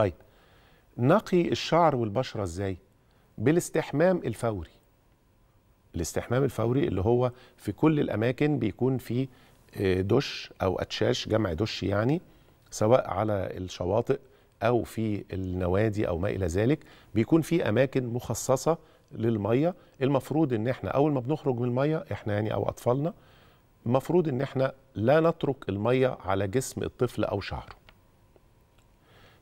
طيب نقي الشعر والبشره ازاي بالاستحمام الفوري الاستحمام الفوري اللي هو في كل الاماكن بيكون فيه آه، دش او اتشاش جمع دش يعني سواء على الشواطئ او في النوادي او ما الى ذلك بيكون في اماكن مخصصه للميه المفروض ان احنا اول ما بنخرج من الميه احنا يعني او اطفالنا المفروض ان احنا لا نترك الميه على جسم الطفل او شعره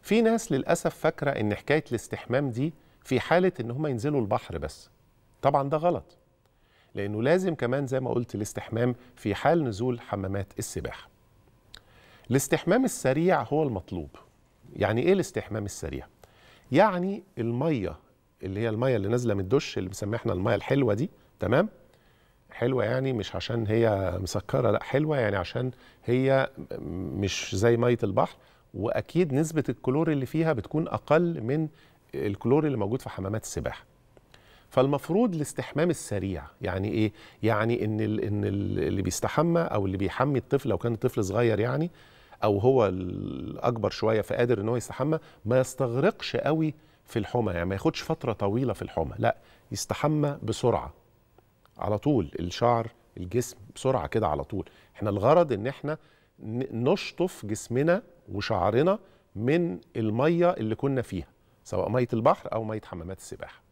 في ناس للاسف فاكره ان حكايه الاستحمام دي في حاله ان هم ينزلوا البحر بس طبعا ده غلط لانه لازم كمان زي ما قلت الاستحمام في حال نزول حمامات السباحه الاستحمام السريع هو المطلوب يعني ايه الاستحمام السريع يعني الميه اللي هي الميه اللي نازله من الدش اللي بنسميها احنا الميه الحلوه دي تمام حلوه يعني مش عشان هي مسكره لا حلوه يعني عشان هي مش زي ميه البحر واكيد نسبه الكلور اللي فيها بتكون اقل من الكلور اللي موجود في حمامات السباحه فالمفروض الاستحمام السريع يعني ايه يعني ان ان اللي بيستحمى او اللي بيحمي الطفل لو كان الطفل صغير يعني او هو الاكبر شويه فقادر ان هو يستحمى ما يستغرقش قوي في الحمى يعني ما ياخدش فتره طويله في الحمى لا يستحمى بسرعه على طول الشعر الجسم بسرعه كده على طول احنا الغرض ان احنا نشطف جسمنا وشعرنا من الميه اللي كنا فيها سواء ميه البحر او ميه حمامات السباحه